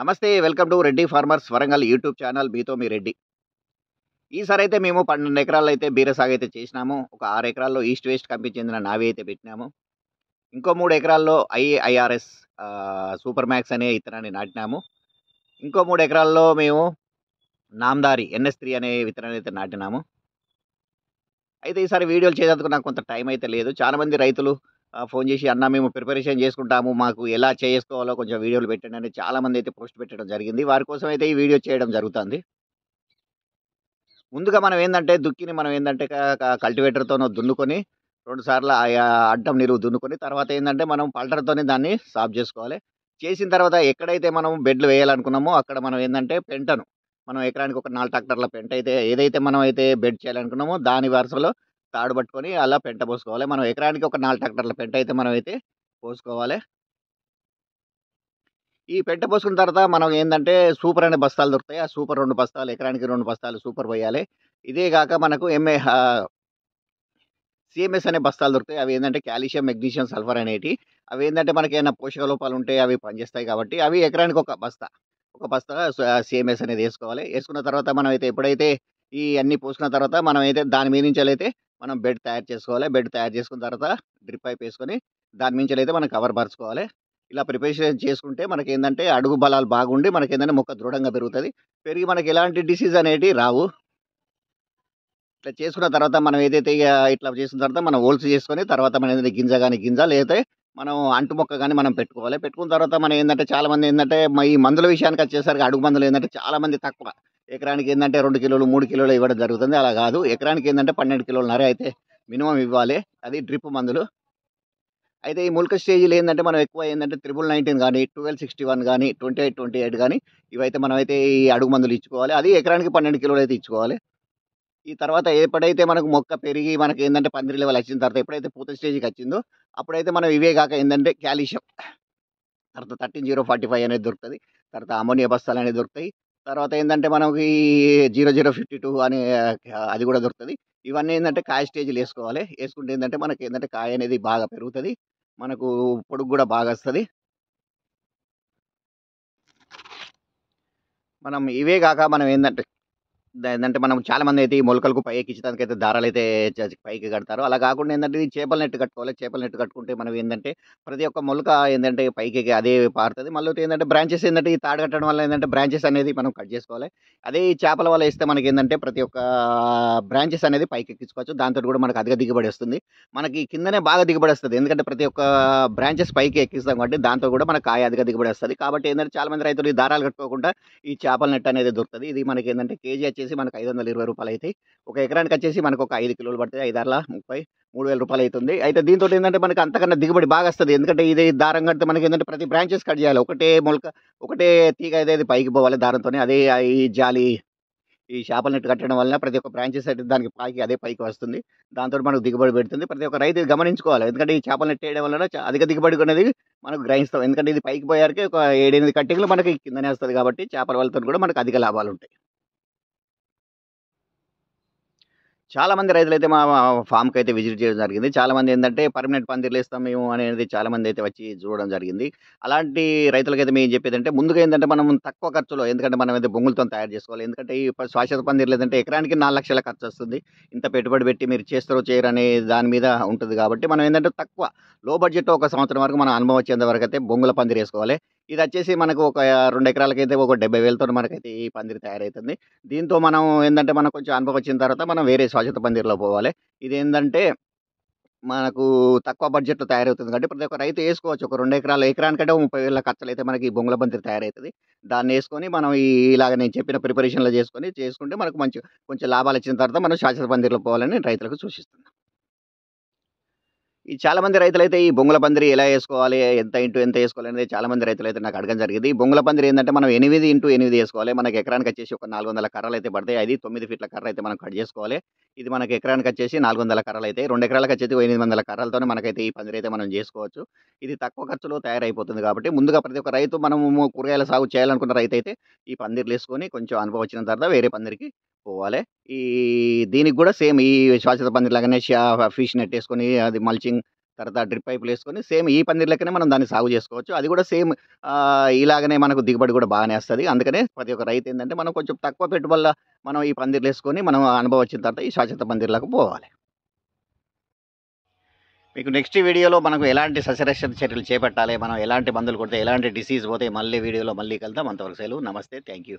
నమస్తే welcome to Reddy farmers Warangal YouTube channel మీతో మీ రెడ్డి ఈసారి అయితే మేము పన్నెండు ఎకరాలు అయితే బీర అయితే చేసినాము ఒక ఆరు ఎకరాల్లో ఈస్ట్ వెస్ట్ కంపెనీ చెందిన నావి అయితే పెట్టినాము ఇంకో మూడు ఎకరాల్లో ఐఐఆర్ఎస్ సూపర్ మ్యాక్స్ అనే విత్తనాన్ని నాటినాము ఇంకో మూడు ఎకరాల్లో మేము నామ్దారి ఎన్ఎస్ త్రీ అనే విత్తనాన్ని అయితే నాటినాము అయితే ఈసారి వీడియోలు చేసేందుకు నాకు కొంత టైం అయితే లేదు చాలామంది రైతులు ఫోన్ చేసి అన్న మేము ప్రిపరేషన్ చేసుకుంటాము మాకు ఎలా చేసుకోవాలో కొంచెం వీడియోలు పెట్టండి అని చాలామంది అయితే పోస్ట్ పెట్టడం జరిగింది వారి కోసం అయితే ఈ వీడియో చేయడం జరుగుతుంది ముందుగా మనం ఏంటంటే దుక్కిని మనం ఏంటంటే కల్టివేటర్తో దున్నుకొని రెండుసార్లు ఆ అడ్డం నీరు దున్నుకొని తర్వాత ఏంటంటే మనం పల్టర్తోనే దాన్ని సాఫ్ చేసుకోవాలి చేసిన తర్వాత ఎక్కడైతే మనం బెడ్లు వేయాలనుకున్నామో అక్కడ మనం ఏంటంటే పెంటను మనం ఎకరానికి ఒక నాలుగు ట్రాక్టర్ల పెంట అయితే ఏదైతే మనం అయితే బెడ్ చేయాలనుకున్నామో దాని వరుసలో తాడు పట్టుకొని అలా పెంట పోసుకోవాలి మనం ఎకరానికి ఒక నాలుగు ట్రాక్టర్ల పెంట అయితే మనం అయితే పోసుకోవాలి ఈ పెంట పోసుకున్న తర్వాత మనం ఏంటంటే సూపర్ అనే బస్తాలు దొరుకుతాయి ఆ సూపర్ రెండు బస్తాలు ఎకరానికి రెండు బస్తాలు సూపర్ పోయాలి ఇదే కాక మనకు ఎంఏ సిఎంఎస్ అనే బస్తాలు దొరుకుతాయి అవి ఏంటంటే కాల్షియం మెగ్నీషియం సల్ఫర్ అనేవి అవి ఏంటంటే మనకి ఏమైనా పోషక లోపాలు ఉంటే అవి పనిచేస్తాయి కాబట్టి అవి ఎకరానికి ఒక బస్తా ఒక బస్తా సిఎంఎస్ అనేది వేసుకోవాలి వేసుకున్న తర్వాత మనం అయితే ఎప్పుడైతే ఈ అన్ని పోసుకున్న తర్వాత మనం అయితే దాని మీద నుంచి అయితే మనం బెడ్ తయారు చేసుకోవాలి బెడ్ తయారు చేసుకున్న తర్వాత డ్రిప్ పైప్ వేసుకొని దాని మించి అయితే మనం కవర్ పరచుకోవాలి ఇలా ప్రిపరేషన్ చేసుకుంటే మనకి ఏంటంటే అడుగు బలాలు బాగుండి మనకి ఏంటంటే మొక్క దృఢంగా పెరుగుతుంది పెరిగి మనకి ఎలాంటి డిసీజ్ అనేటివి రావు ఇట్లా చేసుకున్న తర్వాత మనం ఏదైతే ఇట్లా చేసిన తర్వాత మనం ఓల్స్ చేసుకొని తర్వాత మనం ఏంటంటే గింజ కానీ గింజ లేదా మనం అంటు మొక్క కానీ మనం పెట్టుకోవాలి పెట్టుకున్న తర్వాత మనం ఏంటంటే చాలామంది ఏంటంటే ఈ మందుల విషయానికి వచ్చేసరికి అడుగు మందులు ఏంటంటే చాలామంది తక్కువ ఎకరానికి ఏంటంటే రెండు కిలోలు మూడు కిలోలు ఇవ్వడం జరుగుతుంది అలా కాదు ఎకరానికి ఏంటంటే పన్నెండు నర అయితే మినిమం ఇవ్వాలి అది డ్రిప్ మందులు అయితే ఈ ముల్క స్టేజీలు ఏంటంటే మనం ఎక్కువ ఏంటంటే త్రిబుల్ నైన్టీన్ కానీ ట్వెల్వ్ సిక్స్టీ వన్ కానీ ట్వంటీ ఎయిట్ ట్వంటీ ఎయిట్ కానీ ఇవైతే మనమైతే ఈ అడుగు మందులు ఇచ్చుకోవాలి అది ఎకరానికి పన్నెండు కిలోలు అయితే ఇచ్చుకోవాలి ఈ తర్వాత ఎప్పుడైతే మనకు మొక్క పెరిగి మనకి ఏంటంటే పందిరి లెవెల్ వచ్చిన తర్వాత ఎప్పుడైతే పూత స్టేజ్కి వచ్చిందో అప్పుడైతే మనం ఇవే కాక ఏంటంటే క్యాల్షియం తర్వాత థర్టీన్ జీరో ఫార్టీ ఫైవ్ అనేది దొరుకుతుంది తర్వాత అమోనియా బస్తాలు అనేది దొరుకుతాయి తర్వాత ఏంటంటే మనకి జీరో జీరో ఫిఫ్టీ టూ అని అది కూడా దొరుకుతుంది ఇవన్నీ ఏంటంటే కాయ స్టేజ్లు వేసుకోవాలి వేసుకుంటే ఏంటంటే మనకి ఏంటంటే కాయ అనేది బాగా పెరుగుతుంది మనకు పొడుగు కూడా బాగా వస్తుంది మనం ఇవే కాక మనం ఏంటంటే ఏంటంటే మనం చాలా మంది అయితే ఈ మొలకలకు పైకి ఇచ్చడానికి అయితే దారాలు అయితే పైకి కడతారు అలా కాకుండా ఏంటంటే ఇది చేపల నెట్టు కట్టుకోవాలి చేపల నెట్టు కట్టుకుంటే మనం ఏంటంటే ప్రతి ఒక్క మొలక ఏంటంటే పైకి అదే పారుతుంది మళ్ళీ ఏంటంటే బ్రాంచెస్ ఏంటంటే ఈ తాడు కట్టడం వల్ల ఏంటంటే బ్రాంచెస్ అనేది మనం కట్ చేసుకోవాలి అదే ఈ చేపల వల్ల ఇస్తే మనకి ఏంటంటే ప్రతి ఒక్క బ్రాంచెస్ అనేది పైకి ఎక్కించుకోవచ్చు దాంతో కూడా మనకు అధిక దిగుబడి వస్తుంది మనకి కిందనే బాగా దిగుబడి వస్తుంది ఎందుకంటే ప్రతి ఒక్క బ్రాంచెస్ పైకి ఎక్కిస్తాం కాబట్టి దాంతో కూడా మనకు కాయ అధిక దిగుబడి వస్తుంది కాబట్టి ఏంటంటే చాలా మంది రైతులు ఈ దారాలు కట్టుకోకుండా ఈ చేపల నెట్ అనేది దొరుకుతుంది ఇది మనకి ఏంటంటే కేజీ వచ్చేసి మనకు ఐదు వందల ఇరవై రూపాయలు అవుతాయి ఒక ఎకరానికి వచ్చేసి మనకు ఒక ఐదు కిలోలు ఐదు ఐదారులా ముప్పై మూడు వేల రూపాయలు అవుతుంది అయితే దీంతో ఏంటంటే మనకి అంతకన్నా దిగుబడి బాగా వస్తుంది ఎందుకంటే ఇది దారం కడితే మనకి ఏంటంటే ప్రతి బ్రాంచెస్ కట్ చేయాలి ఒకటే మొలక ఒకటే తీగ అయితే పైకి పోవాలి దారంతోనే అదే ఈ జాలి ఈ చేపల నెట్ కట్టడం వల్ల ప్రతి ఒక్క బ్రాంచెస్ అయితే దానికి పైకి అదే పైకి వస్తుంది దాంతో మనకు దిగుబడి పెడుతుంది ప్రతి ఒక్క రైతు గమనించుకోవాలి ఎందుకంటే ఈ చేపల నెట్ వేయడం వల్ల అధిక దిగుబడి అనేది మనకు గ్రహిస్తాం ఎందుకంటే ఇది పైకి పోయారికి ఒక ఏడెనిమిది కట్టెలు మనకి కిందనే వస్తుంది కాబట్టి చేపల వాళ్ళతో కూడా మనకు అధిక లాభాలు ఉంటాయి చాలామంది రైతులు అయితే మా ఫామ్కి అయితే విజిట్ చేయడం జరిగింది చాలామంది ఏంటంటే పర్మనెంట్ పందిర్లు ఇస్తాం మేము అనేది చాలామంది అయితే వచ్చి చూడడం జరిగింది అలాంటి అయితే మేము చెప్పేది అంటే ముందుగా ఏంటంటే మనం తక్కువ ఖర్చులో ఎందుకంటే మనం అయితే బొంగులతో తయారు చేసుకోవాలి ఎందుకంటే ఈ శాశ్వత పందిర్లు ఏంటంటే ఎకరానికి నాలుగు లక్షల ఖర్చు వస్తుంది ఇంత పెట్టుబడి పెట్టి మీరు చేస్తారో చేయరు అనే దాని మీద ఉంటుంది కాబట్టి మనం ఏంటంటే తక్కువ లో బడ్జెట్ ఒక సంవత్సరం వరకు మనం అనుభవం వచ్చేంత వరకు అయితే బొంగుల పందిరి వేసుకోవాలి ఇది వచ్చేసి మనకు ఒక రెండు ఎకరాలకైతే ఒక డెబ్బై వేలతో మనకైతే ఈ పందిరి తయారవుతుంది దీంతో మనం ఏంటంటే మనకు కొంచెం అనుభవం వచ్చిన తర్వాత మనం వేరే శాశ్వత పందిరిలో పోవాలి ఇది ఏంటంటే మనకు తక్కువ బడ్జెట్లో తయారవుతుంది కాబట్టి ప్రతి ఒక్క రైతు వేసుకోవచ్చు ఒక రెండు ఎకరాలు ఎకరానికంటే ముప్పై వేల ఖర్చులు అయితే మనకి బొంగుల బంతి తయారవుతుంది దాన్ని వేసుకొని మనం ఇలాగ నేను చెప్పిన ప్రిపరేషన్లో చేసుకొని చేసుకుంటే మనకు మంచి కొంచెం లాభాలు వచ్చిన తర్వాత మనం శాశ్వత పందిరిలో పోవాలని రైతులకు సూచిస్తుంది ఈ చాలామంది రైతులైతే ఈ బొంగుల పందిరి ఎలా వేసుకోవాలి ఎంత ఇంటూ ఎంత వేసుకోవాలి అనేది చాలామంది రైతులైతే నాకు అడగడం జరిగింది ఈ బొంగుల పందిరి ఏంటంటే మనం ఎనిమిది ఇంటూ ఎనిమిది వేసుకోవాలి మనకి ఎకరానికి వచ్చేసి ఒక నాలుగు వందల కర్రలు అయితే పడతాయి అది తొమ్మిది ఫీట్ల కర్ర అయితే మనం కట్ చేసుకోవాలి ఇది మనకి ఎకరానికి వచ్చేసి నాలుగు వందల కర్రలు అయితే రెండు ఎకరాలకు వచ్చేసి ఎనిమిది వందల కర్రలతోనే మనకైతే ఈ పందిరి అయితే మనం చేసుకోవచ్చు ఇది తక్కువ ఖర్చులో తయారైపోతుంది కాబట్టి ముందుగా ప్రతి ఒక్క రైతు మనము కూరగాయల సాగు చేయాలనుకున్న రైతు అయితే ఈ పందిర్లు వేసుకొని కొంచెం అనుభవం వచ్చిన తర్వాత వేరే పందిరికి చేసుకోవాలి ఈ దీనికి కూడా సేమ్ ఈ శ్వాసత పందిరి లాగానే ఫిష్ నెట్ వేసుకొని అది మల్చింగ్ తర్వాత డ్రిప్ పైపులు వేసుకొని సేమ్ ఈ పందిరి లెక్కనే మనం దాన్ని సాగు చేసుకోవచ్చు అది కూడా సేమ్ ఇలాగనే మనకు దిగుబడి కూడా బాగానే వస్తుంది అందుకనే ప్రతి ఒక్క రైతు ఏంటంటే మనం కొంచెం తక్కువ పెట్టుబడి మనం ఈ పందిర్లు వేసుకొని మనం అనుభవం వచ్చిన తర్వాత ఈ శ్వాసత పందిర్లకు పోవాలి మీకు నెక్స్ట్ వీడియోలో మనకు ఎలాంటి సస్యరక్షణ చర్యలు చేపట్టాలి మనం ఎలాంటి మందులు కొడితే ఎలాంటి డిసీజ్ పోతే మళ్ళీ వీడియోలో మళ్ళీ కలుద్దాం అంతవరకు సెలవు నమస్తే థ్యాంక్ యూ